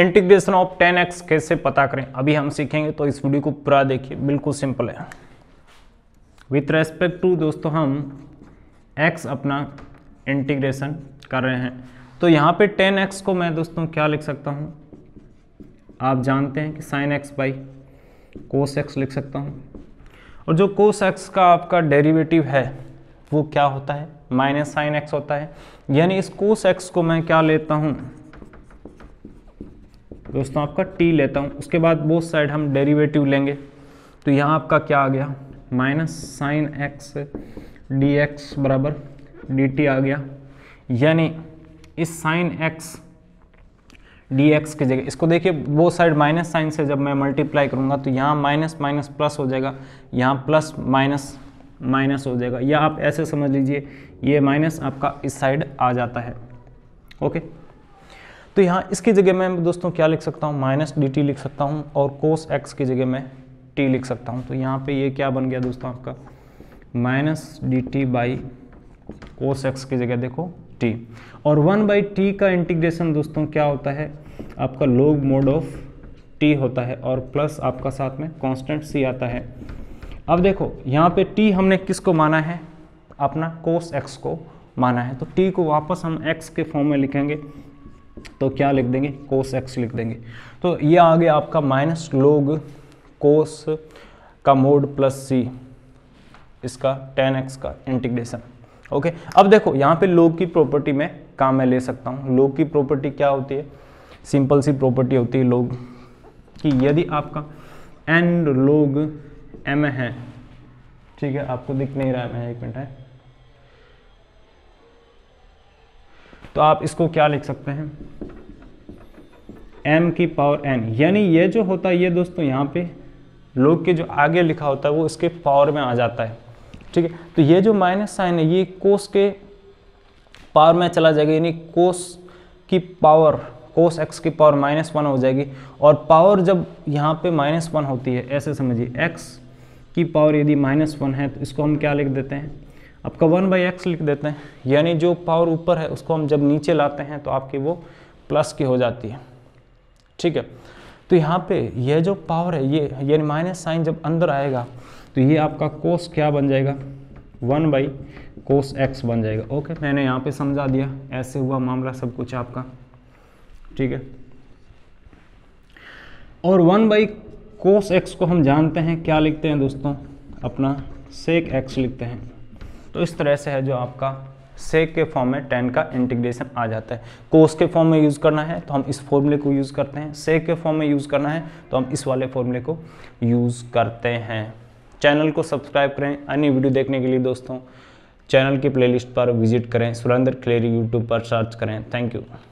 integration of ten x कैसे पता करें अभी हम सीखेंगे तो इस वीडियो को पूरा देखिए बिल्कुल सिंपल है विथ रेस्पेक्ट टू दोस्तों हम एक्स अपना इंटीग्रेशन कर रहे हैं तो यहाँ पे टेन एक्स को मैं दोस्तों क्या लिख सकता हूँ आप जानते हैं कि sine x by cos x लिख सकता हूँ और जो कोस एक्स का आपका डेरिवेटिव है वो क्या होता है माइनस साइन एक्स होता है यानी इस कोस एक्स को मैं क्या लेता हूँ दोस्तों आपका टी लेता हूँ उसके बाद बोथ साइड हम डेरिवेटिव लेंगे तो यहाँ आपका क्या आ गया minus sine x d x बराबर डी टी आ गया यानी इस साइन एक्स डी एक्स की जगह इसको देखिए वो साइड माइनस साइन से जब मैं मल्टीप्लाई करूँगा तो यहाँ माइनस माइनस प्लस हो जाएगा यहाँ प्लस माइनस माइनस हो जाएगा या आप ऐसे समझ लीजिए ये माइनस आपका इस साइड आ जाता है ओके तो यहाँ इसकी जगह मैं दोस्तों क्या लिख सकता हूँ माइनस डी लिख सकता हूँ और कोस एक्स की जगह मैं टी लिख सकता हूँ तो यहाँ पे ये क्या बन गया दोस्तों आपका minus d t by cos x की जगह देखो टी और वन बाई टी का इंटीग्रेशन दोस्तों क्या होता है आपका लोग मोड ऑफ टी होता है और प्लस आपका साथ में कांस्टेंट सी आता है अब देखो यहाँ पे टी हमने किसको माना है अपना कोस एक्स को माना है तो टी को वापस हम एक्स के फॉर्म में लिखेंगे तो क्या लिख देंगे कोस एक्स लिख देंगे तो ये आ गया आपका माइनस लोग कोस का मोड प्लस सी इसका टेन एक्स का इंटीग्रेशन ओके अब देखो यहाँ पे लोग की प्रॉपर्टी में काम मैं ले सकता हूँ लोग की प्रॉपर्टी क्या होती है सिंपल सी प्रॉपर्टी होती है लोग कि यदि आपका एंड लोग एम है ठीक है आपको दिख नहीं रहा है मैं एक मिनट है तो आप इसको क्या लिख सकते हैं एम की पावर एन यानी ये जो होता है ये दोस्तों यहाँ पे लोग के जो आगे लिखा होता है वो इसके पावर में आ जाता है ठीक है तो ये जो माइनस साइन है ये कोस के पावर में चला जाएगा यानी कोस की पावर कोस एक्स की पावर माइनस वन हो जाएगी और पावर जब यहाँ पे माइनस वन होती है ऐसे समझिए एक्स की पावर यदि माइनस वन है तो इसको हम क्या लिख देते हैं आपका वन बाई एक्स लिख देते हैं यानी जो पावर ऊपर है उसको हम जब नीचे लाते हैं तो आपकी वो प्लस की हो जाती है ठीक है तो यहाँ पे यह जो पावर है ये यानी माइनस साइन जब अंदर आएगा तो ये आपका कोस क्या बन जाएगा वन बाई कोस एक्स बन जाएगा ओके मैंने यहाँ पे समझा दिया ऐसे हुआ मामला सब कुछ आपका ठीक है और वन बाई कोस एक्स को हम जानते हैं क्या लिखते हैं दोस्तों अपना सेक एक्स लिखते हैं तो इस तरह से है जो आपका सेक के फॉर्म में टेन का इंटीग्रेशन आ जाता है कोस के फॉर्म में यूज़ करना है तो हम इस फॉर्मूले को यूज़ करते हैं सेक के फॉर्म में यूज़ करना है तो हम इस वाले फॉर्मूले को यूज़ करते हैं चैनल को सब्सक्राइब करें अन्य वीडियो देखने के लिए दोस्तों चैनल की प्लेलिस्ट पर विजिट करें सुरेंद्र क्लेरी यूट्यूब पर सर्च करें थैंक यू